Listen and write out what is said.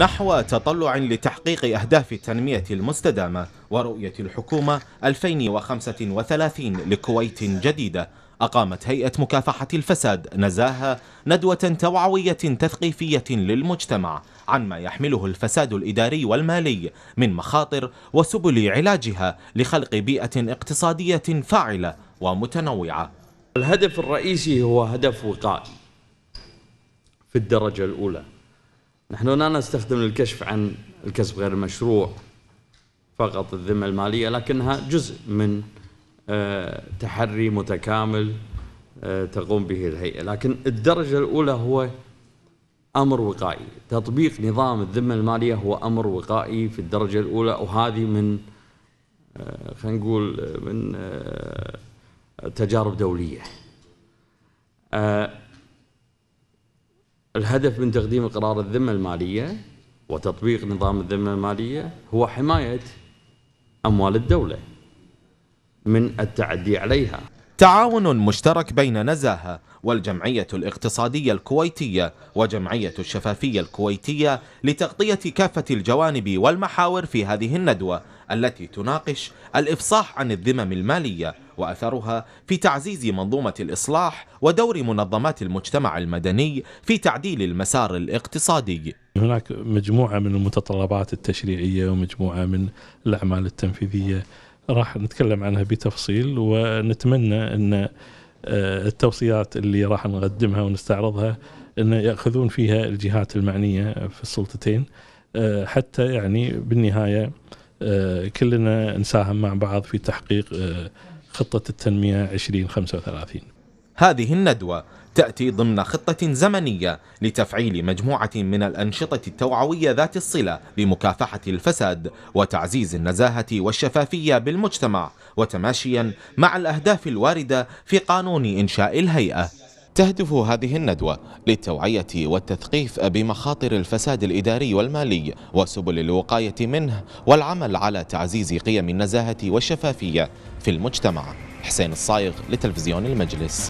نحو تطلع لتحقيق أهداف التنمية المستدامة ورؤية الحكومة 2035 لكويت جديدة أقامت هيئة مكافحة الفساد نزاهة ندوة توعوية تثقيفية للمجتمع عن ما يحمله الفساد الإداري والمالي من مخاطر وسبل علاجها لخلق بيئة اقتصادية فاعلة ومتنوعة الهدف الرئيسي هو هدف وقائي في الدرجة الأولى نحن لا نستخدم الكشف عن الكسب غير المشروع فقط الذمة المالية لكنها جزء من آه، تحري متكامل آه، تقوم به الهيئة لكن الدرجة الأولى هو أمر وقائي تطبيق نظام الذمة المالية هو أمر وقائي في الدرجة الأولى وهذه من آه، خلينا نقول من تجارب دولية الهدف من تقديم قرار الذمة المالية وتطبيق نظام الذمة المالية هو حماية أموال الدولة من التعدي عليها تعاون مشترك بين نزاهة والجمعية الاقتصادية الكويتية وجمعية الشفافية الكويتية لتغطية كافة الجوانب والمحاور في هذه الندوة التي تناقش الإفصاح عن الذمم المالية وأثرها في تعزيز منظومة الإصلاح ودور منظمات المجتمع المدني في تعديل المسار الاقتصادي هناك مجموعة من المتطلبات التشريعية ومجموعة من الأعمال التنفيذية راح نتكلم عنها بتفصيل ونتمنى أن آه، التوصيات اللي راح نقدمها ونستعرضها أن يأخذون فيها الجهات المعنية في السلطتين آه، حتى يعني بالنهاية آه، كلنا نساهم مع بعض في تحقيق خطة التنمية 2035 هذه الندوة تأتي ضمن خطة زمنية لتفعيل مجموعة من الأنشطة التوعوية ذات الصلة بمكافحة الفساد وتعزيز النزاهة والشفافية بالمجتمع وتماشيا مع الأهداف الواردة في قانون إنشاء الهيئة تهدف هذه الندوة للتوعية والتثقيف بمخاطر الفساد الإداري والمالي وسبل الوقاية منه والعمل على تعزيز قيم النزاهة والشفافية في المجتمع حسين الصايغ لتلفزيون المجلس